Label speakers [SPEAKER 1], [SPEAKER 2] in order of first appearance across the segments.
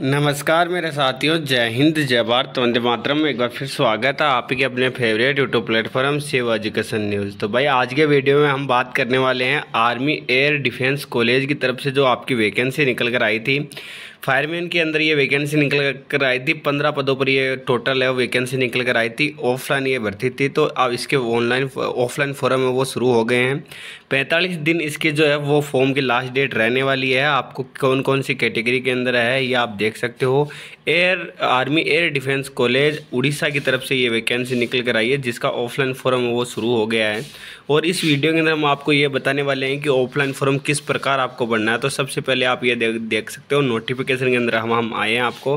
[SPEAKER 1] नमस्कार मेरे साथियों जय हिंद जय भारत वंदे मातरम एक बार फिर स्वागत है आप ही के अपने favourite YouTube platform save education news तो भाई आज के वीडियो में हम बात करने वाले हैं आर्मी एयर डिफेंस कॉलेज की तरफ से जो आपकी वैकेंसी निकल कर आई थी फायरमैन के अंदर ये वैकेंसी निकल कर आई थी पंद्रह पदों पर ये टोटल है वैकेंसी निकल कर आई थी ऑफलाइन ये भर्ती थी तो अब इसके ऑनलाइन ऑफलाइन फॉरम है वो शुरू हो गए हैं पैंतालीस दिन इसके जो है वो फॉर्म की लास्ट डेट रहने वाली है आपको कौन कौन सी कैटेगरी के अंदर है ये आप देख सकते हो air army air defence college Orissa की तरफ से ये वैकेंसी निकल कर आई है जिसका ऑफलाइन फॉर्म वो शुरू हो गया है और इस वीडियो के अंदर हम आपको ये बताने वाले हैं कि ऑफलाइन फॉर्म किस प्रकार आपको बढ़ना है तो सबसे पहले आप ये देख देख सकते हो नोटिफिकेशन नोटिफिकेशन के अंदर हम हम आए हैं आपको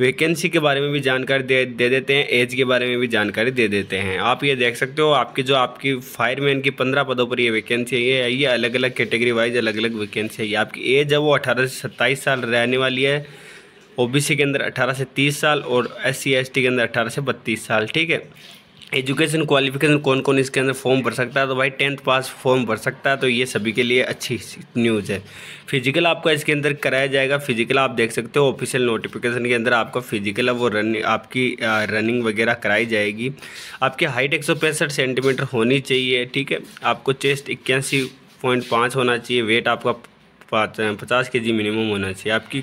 [SPEAKER 1] वैकेंसी के बारे में भी जानकारी दे दे देते हैं एज के बारे में भी जानकारी दे देते हैं आप ये देख सकते हो आपकी जो आपकी फायरमैन की पंद्रह पदों पर ये वैकेंसी है ये ये अलग अलग कैटेगरी वाइज अलग अलग वैकेंसी है आपकी एज है वो अठारह से सत्ताईस साल रहने वाली है ओ के अंदर अठारह से तीस साल और एस सी के अंदर अठारह से बत्तीस साल ठीक है एजुकेशन क्वालिफिकेशन कौन कौन इसके अंदर फॉर्म भर सकता है तो भाई टेंथ पास फॉर्म भर सकता है तो ये सभी के लिए अच्छी न्यूज़ है फिजिकल आपका इसके अंदर कराया जाएगा फिजिकल आप देख सकते हो ऑफिशियल नोटिफिकेशन के अंदर आपका फिजिकल है वो रन आपकी रनिंग वगैरह कराई जाएगी आपकी हाइट एक सेंटीमीटर होनी चाहिए ठीक है आपको चेस्ट इक्यासी पॉइंट पाँच होना चाहिए वेट आपका पचास के जी मिनिमम होना चाहिए आपकी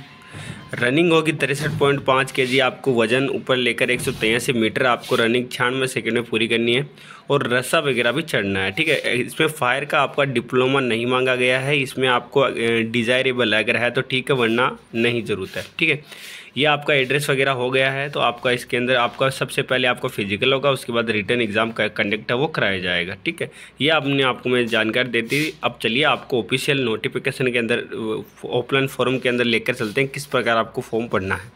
[SPEAKER 1] रनिंग होगी तिरसठ पॉइंट पाँच के जी आपको वजन ऊपर लेकर एक सौ तेईस मीटर आपको रनिंग छानवे सेकेंड में पूरी करनी है और रस्सा वगैरह भी चढ़ना है ठीक है इसमें फायर का आपका डिप्लोमा नहीं मांगा गया है इसमें आपको डिज़ायरेबल अगर है तो ठीक है वरना नहीं ज़रूरत है ठीक है ये आपका एड्रेस वगैरह हो गया है तो आपका इसके अंदर आपका सबसे पहले आपका फिजिकल होगा उसके बाद रिटर्न एग्ज़ाम का कंडक्ट है वो कराया जाएगा ठीक है ये आपने आपको मैं जानकारी देती अब चलिए आपको ऑफिशियल नोटिफिकेशन के अंदर ऑफलाइन फॉर्म के अंदर लेकर चलते हैं किस प्रकार आपको फॉर्म पढ़ना है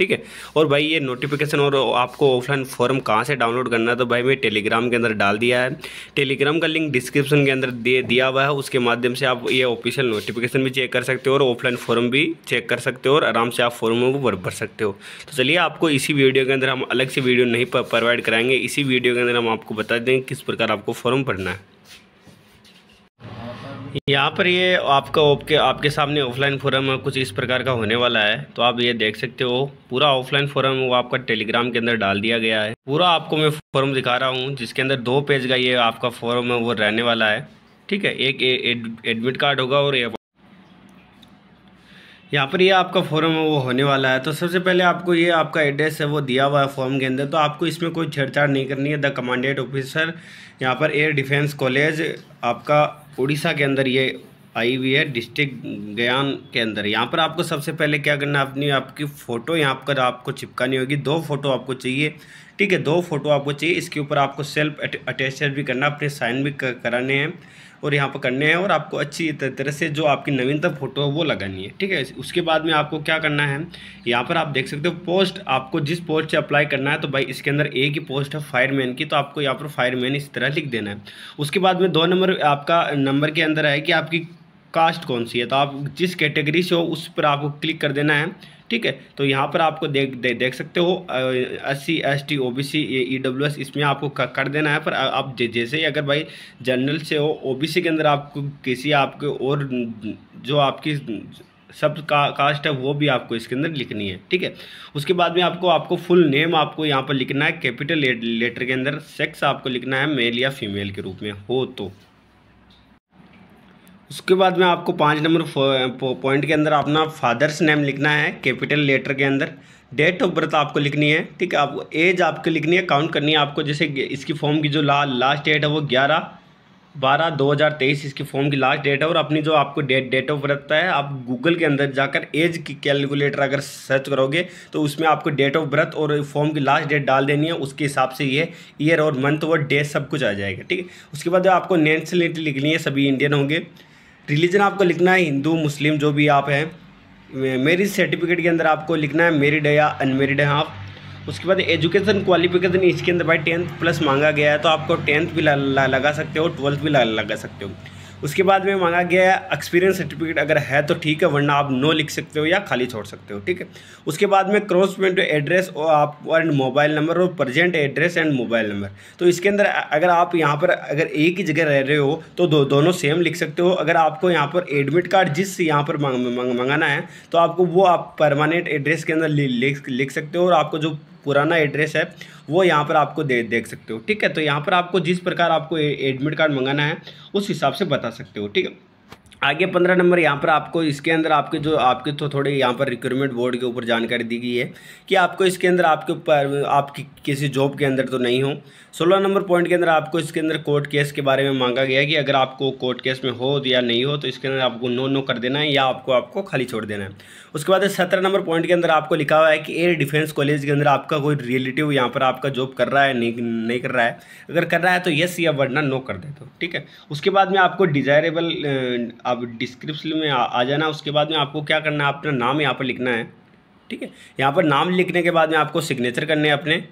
[SPEAKER 1] ठीक है और भाई ये नोटिफिकेशन और आपको ऑफलाइन फॉर्म कहाँ से डाउनलोड करना है तो भाई मैं टेलीग्राम के अंदर डाल दिया है टेलीग्राम का लिंक डिस्क्रिप्शन के अंदर दे दिया हुआ है उसके माध्यम से आप ये ऑफिशियल नोटिफिकेशन भी चेक कर सकते हो और ऑफलाइन फॉर्म भी चेक कर सकते हो और आराम से आप फॉर्म को भर सकते हो तो चलिए आपको इसी वीडियो के अंदर हम अलग से वीडियो नहीं प्रोवाइड कराएंगे इसी वीडियो के अंदर हम आपको बता देंगे किस प्रकार आपको फॉर्म भरना है यहाँ पर ये आपका आपके आपके सामने ऑफलाइन फोरम कुछ इस प्रकार का होने वाला है तो आप ये देख सकते हो पूरा ऑफलाइन फोरम वो आपका टेलीग्राम के अंदर डाल दिया गया है पूरा आपको मैं फॉर्म दिखा रहा हूँ जिसके अंदर दो पेज का ये आपका फॉर्म है वो रहने वाला है ठीक है एक एडमिट कार्ड होगा और यहाँ पर ये आपका फॉर्म है वो होने वाला है तो सबसे पहले आपको ये आपका एड्रेस है वो दिया हुआ है फॉर्म के अंदर तो आपको इसमें कोई छेड़छाड़ नहीं करनी है द कमांडेड ऑफिसर यहाँ पर एयर डिफेंस कॉलेज आपका उड़ीसा के अंदर ये आई हुई है डिस्ट्रिक्ट गयान के अंदर यहाँ पर आपको सबसे पहले क्या करना है अपनी आपकी फ़ोटो यहाँ पर आपको चिपकानी होगी दो फोटो आपको चाहिए ठीक है दो फोटो आपको चाहिए इसके ऊपर आपको सेल्फ अटेस्टेड भी करना अपने साइन भी कराने हैं और यहाँ पर करने हैं और आपको अच्छी तरह से जो आपकी नवीनतम फोटो है वो लगानी है ठीक है उसके बाद में आपको क्या करना है यहाँ पर आप देख सकते हो पोस्ट आपको जिस पोस्ट से अप्लाई करना है तो भाई इसके अंदर एक ही पोस्ट है फायरमैन की तो आपको यहाँ पर फायरमैन इस तरह लिख देना है उसके बाद में दो नंबर आपका नंबर के अंदर है कि आपकी कास्ट कौन सी है तो आप जिस कैटेगरी से हो उस पर आपको क्लिक कर देना है ठीक है तो यहाँ पर आपको देख दे, देख सकते हो S C S T O B C E W S इसमें आपको कर देना है पर आप जैसे ही अगर भाई जनरल से हो ओ बी सी के अंदर आपको किसी आपके और जो आपकी सब का कास्ट है वो भी आपको इसके अंदर लिखनी है ठीक है उसके बाद में आपको आपको फुल नेम आपको यहाँ पर लिखना है कैपिटल लेटर के अंदर सेक्स आपको लिखना है मेल या फीमेल के रूप में हो तो उसके बाद में आपको पाँच नंबर पॉइंट के अंदर अपना फादर्स नेम लिखना है कैपिटल लेटर के अंदर डेट ऑफ बर्थ आपको लिखनी है ठीक है आपको एज आपको लिखनी है काउंट करनी है आपको जैसे इसकी फॉर्म की जो ला लास्ट डेट है वो ग्यारह बारह दो हज़ार तेईस इसकी फॉर्म की लास्ट डेट है और अपनी जो आपको डेट डेट ऑफ बर्थ है आप गूगल के अंदर जाकर एज की कैलकुलेटर अगर सर्च करोगे तो उसमें आपको डेट ऑफ बर्थ और फॉर्म की लास्ट डेट डाल देनी है उसके हिसाब से ये ईयर और मंथ और डेट सब कुछ आ जाएगा ठीक है उसके बाद आपको नेशनलिटी लिखनी है सभी इंडियन होंगे रिलीजन आपको लिखना है हिंदू मुस्लिम जो भी आप हैं मेरी सर्टिफिकेट के अंदर आपको लिखना है मेरिड है या अनमेरिड है आप उसके बाद एजुकेशन क्वालिफिकेशन इसके अंदर भाई टेंथ प्लस मांगा गया है तो आपको टेंथ भी लगा सकते हो ट्वेल्थ भी लगा सकते हो उसके बाद में मांगा गया एक्सपीरियंस सर्टिफिकेट अगर है तो ठीक है वरना आप नो लिख सकते हो या खाली छोड़ सकते हो ठीक है उसके बाद में क्रॉस पेंट एड्रेस और आप एंड मोबाइल नंबर और present address and mobile number तो इसके अंदर अगर आप यहाँ पर अगर एक ही जगह रह रहे हो तो दो, दोनों सेम लिख सकते हो अगर आपको यहाँ पर एडमिट कार्ड जिस यहाँ पर मंगाना है तो आपको वो आप परमानेंट एड्रेस के अंदर लिख सकते हो और आपको जो पुराना एड्रेस है वो यहाँ पर आपको दे देख सकते हो ठीक है तो यहाँ पर आपको जिस प्रकार आपको एडमिट कार्ड मंगाना है उस हिसाब से बता सकते हो ठीक है आगे पंद्रह नंबर यहाँ पर आपको इसके अंदर आपके जो आपके तो थोड़े यहाँ पर रिक्रूटमेंट बोर्ड के ऊपर जानकारी दी गई है कि आपको इसके अंदर आपके ऊपर आपकी किसी जॉब के अंदर तो नहीं हो सोलह नंबर पॉइंट के अंदर आपको इसके अंदर कोर्ट केस के बारे में मांगा गया कि अगर आपको कोर्ट केस में हो या नहीं हो तो इसके अंदर आपको नो नो कर देना है या आपको आपको खाली छोड़ देना है उसके बाद सत्रह नंबर पॉइंट के अंदर आपको लिखा हुआ है कि एयर डिफेंस कॉलेज के अंदर आपका कोई रिलेटिव यहाँ पर आपका जॉब कर रहा है नहीं नहीं कर रहा है अगर कर रहा है तो यस या वरना नो कर दे दो तो, ठीक है उसके बाद में आपको डिजायरेबल आप डिस्क्रिप्शन में आ, आ जाना उसके बाद में आपको क्या करना है अपना नाम यहाँ पर लिखना है ठीक है यहाँ पर नाम लिखने के बाद में आपको सिग्नेचर करने हैं अपने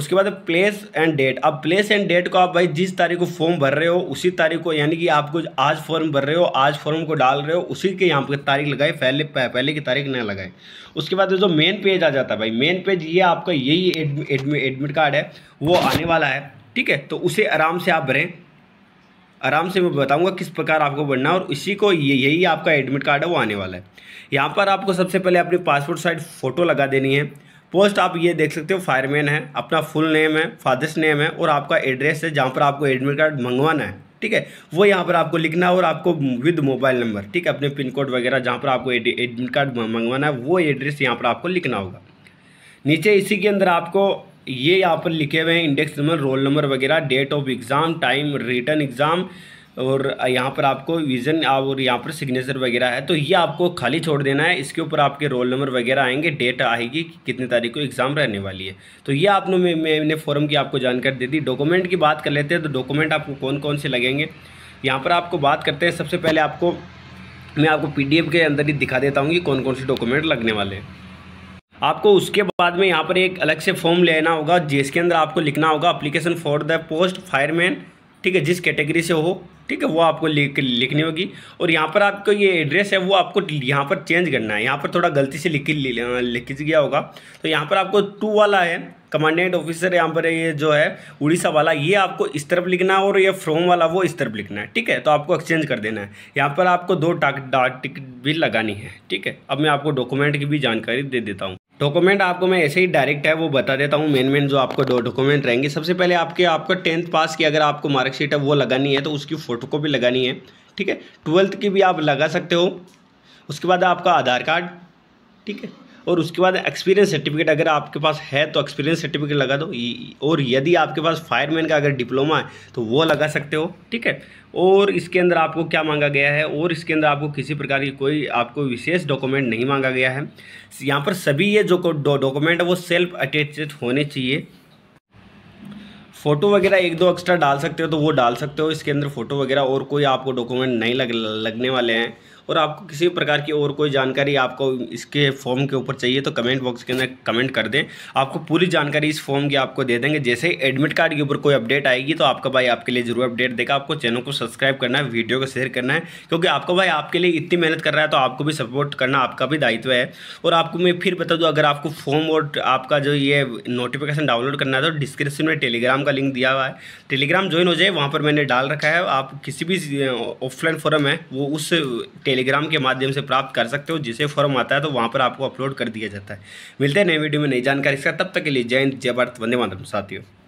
[SPEAKER 1] उसके बाद प्लेस एंड डेट अब प्लेस एंड डेट को आप भाई जिस तारीख को फॉर्म भर रहे हो उसी तारीख को यानी कि आपको आज फॉर्म भर रहे हो आज फॉर्म को डाल रहे हो उसी के यहाँ पर तारीख लगाए पहले पहले की तारीख ना लगाए उसके बाद जो मेन पेज आ जाता है भाई मेन पेज ये आपका यही एडमिट कार्ड है वो आने वाला है ठीक है तो उसे आराम से आप भरें आराम से मैं बताऊंगा किस प्रकार आपको बढ़ना है और इसी को ये यही आपका एडमिट कार्ड है वो आने वाला है यहाँ पर आपको सबसे पहले अपनी पासपोर्ट साइज फ़ोटो लगा देनी है पोस्ट आप ये देख सकते हो फायरमैन है अपना फुल नेम है फादर्स नेम है और आपका एड्रेस है जहाँ पर आपको एडमिट कार्ड मंगवाना है ठीक है वो यहाँ पर आपको लिखना है और आपको विद मोबाइल नंबर ठीक है अपने पिन कोड वगैरह जहाँ पर आपको एडमिट कार्ड मंगवाना है वो एड्रेस यहाँ पर आपको लिखना होगा नीचे इसी के अंदर आपको ये यहाँ पर लिखे हुए हैं इंडेक्स नंबर रोल नंबर वगैरह date of exam time written exam और यहाँ पर आपको विज़न और यहाँ पर सिग्नेचर वगैरह है तो ये आपको खाली छोड़ देना है इसके ऊपर आपके रोल नंबर वगैरह आएंगे डेट आएगी कि कितने तारीख को एग्ज़ाम रहने वाली है तो ये आपने मैंने फॉर्म की आपको जानकारी दे दी डॉक्यूमेंट की बात कर लेते हैं तो डॉक्यूमेंट आपको कौन कौन से लगेंगे यहाँ पर आपको बात करते हैं सबसे पहले आपको मैं आपको पी के अंदर ही दिखा देता हूँ कि कौन कौन से डॉक्यूमेंट लगने वाले हैं आपको उसके बाद में यहाँ पर एक अलग से फॉर्म लेना होगा जिसके अंदर आपको लिखना होगा application for the post fireman ठीक है जिस कैटेगरी से हो ठीक है वो आपको लिख लिखनी होगी और यहाँ पर आपको ये एड्रेस है वो आपको यहाँ पर चेंज करना है यहाँ पर थोड़ा गलती से लिख लिख गया होगा तो यहाँ पर आपको टू वाला है कमांडेंट ऑफिसर यहाँ पर ये जो है उड़ीसा वाला ये आपको इस तरफ लिखना है और ये फ्रॉम वाला वो इस तरफ लिखना है ठीक है तो आपको एक्सचेंज कर देना है यहाँ पर आपको दो डाक टिकट भी लगानी है ठीक है अब मैं आपको डॉक्यूमेंट की भी जानकारी दे देता हूँ डॉक्यूमेंट आपको मैं ऐसे ही डायरेक्ट है वो बता देता हूँ मेन मेन जो आपको दो डॉक्यूमेंट रहेंगे सबसे पहले आपके आपका टेंथ पास की अगर आपको मार्कशीट है वो लगानी है तो उसकी फ़ोटो को भी लगानी है ठीक है ट्वेल्थ की भी आप लगा सकते हो उसके बाद आपका आधार कार्ड ठीक है और उसके बाद एक्सपीरियंस सर्टिफिकेट अगर आपके पास है तो एक्सपीरियंस सर्टिफिकेट लगा दो और यदि आपके पास फायरमैन का अगर डिप्लोमा है तो वो लगा सकते हो ठीक है और इसके अंदर आपको क्या मांगा गया है और इसके अंदर आपको किसी प्रकार की कोई आपको विशेष डॉक्यूमेंट नहीं मांगा गया है यहाँ पर सभी ये जो डॉक्यूमेंट है वो सेल्फ अटैच होने चाहिए फ़ोटो वगैरह एक दो एक्स्ट्रा डाल सकते हो तो वो डाल सकते हो इसके अंदर फ़ोटो वगैरह और कोई आपको डॉक्यूमेंट नहीं लग लगने वाले हैं और आपको किसी प्रकार की और कोई जानकारी आपको इसके फॉर्म के ऊपर चाहिए तो कमेंट बॉक्स के अंदर कमेंट कर दें आपको पूरी जानकारी इस फॉर्म की आपको दे देंगे जैसे ही एडमिट कार्ड के ऊपर कोई अपडेट आएगी तो आपका भाई आपके लिए जरूर अपडेट देगा आपको चैनल को सब्सक्राइब करना है वीडियो को शेयर करना है क्योंकि आपका भाई आपके लिए इतनी मेहनत कर रहा है तो आपको भी सपोर्ट करना आपका भी दायित्व है और आपको मैं फिर बता दूँ अगर आपको फॉर्म और आपका जो ये नोटिफिकेशन डाउनलोड करना है तो डिस्क्रिप्शन में टेलीग्राम का लिंक दिया हुआ है टेलीग्राम ज्वाइन हो जाए वहाँ पर मैंने डाल रखा है आप किसी भी ऑफलाइन फॉरम है वो उस टेलीग्राम के माध्यम से प्राप्त कर सकते हो जिसे फॉर्म आता है तो वहाँ पर आपको अपलोड कर दिया जाता है मिलते हैं नई वीडियो में नई जानकारी इसका तब तक के लिए जय हिंद जय भारत वंदे मातरम साथियों